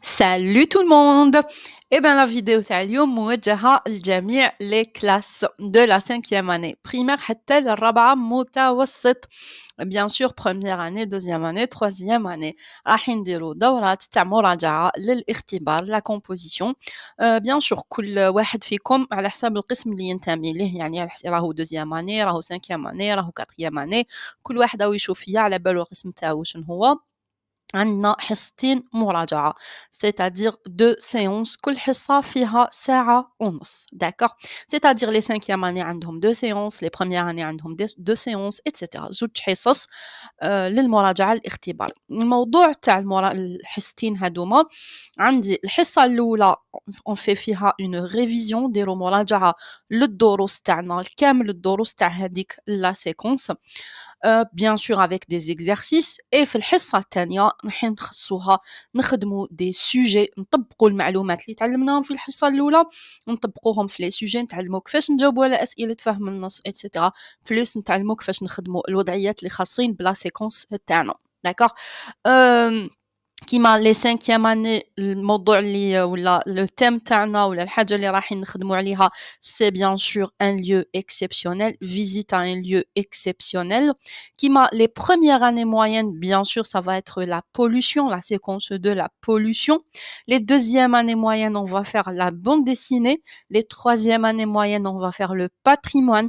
Salut tout le monde! Eh bien, la vidéo اليوم موجهة لجميع les classes de la cinquième année primaire حتى متوسط bien sûr première année deuxième année troisième année دورات تاع la composition euh, bien sûr كل واحد فيكم على حساب القسم اللي ينتمي ليه يعني راهو deuxième année راهو cinquième année راهو quatrième année كل واحد راهو يشوف على بالو القسم عندنا حصتين مراجعه سيتادير دو سيونس كل حصة فيها ساعة ونص d'accord cest a لي les cinquième عندهم دو سيونس لي بروميير اني عندهم دو سيونس اتسيتيرا زوج حصص آه، للمراجعة الاختبار الموضوع تاع المرا... الحصتين هادوما عندي الحصة الأولى اون في فيها اون ريفيزيون ديرو مراجعة للدروس تاعنا كامل الدروس تاع هاديك لا سيكونس آه bien sûr avec des exercices et في الحصة الثانية نحن نخصوها نخدمو دي سوجي نطبقو المعلومات اللي تعلمناهم في الحصه الاولى نطبقوهم في لي سوجي نتعلمو كيفاش نجاوبو على اسئله فهم النص ايتترا بلوس نتعلمو كيفاش نخدمو الوضعيات اللي خاصين بلا سيكونس تاعنا داكوغ Kima, les année, le euh, le اللي ولا le un lieu exceptionnel, visite à un lieu exceptionnel. un un lieu premières années moyennes bien sûr ça va être la pollution la séquence de la pollution les deuxièmes années moyennes on va faire la bande dessinée les troisièmes années moyennes on va faire le patrimoine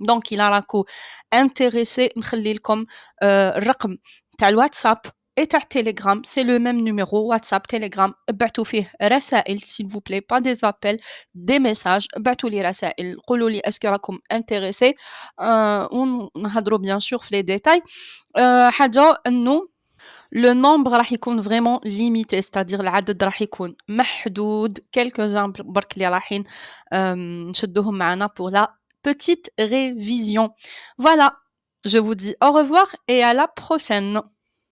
Donc, il a un peu intéressé. Il a un peu comme un ROCM. Il WhatsApp et un Telegram. C'est le même numéro. WhatsApp, Telegram. Il y a un S'il vous plaît, pas des appels, des messages. Il y a un peu de ROCM. Est-ce que vous êtes intéressé? Euh, on a bien sûr les détails. Euh, le nombre va être vraiment limité. C'est-à-dire, le nombre va être limité. Quelques exemples. Je vais vous donner un peu de ROCM petite révision. Voilà, je vous dis au revoir et à la prochaine.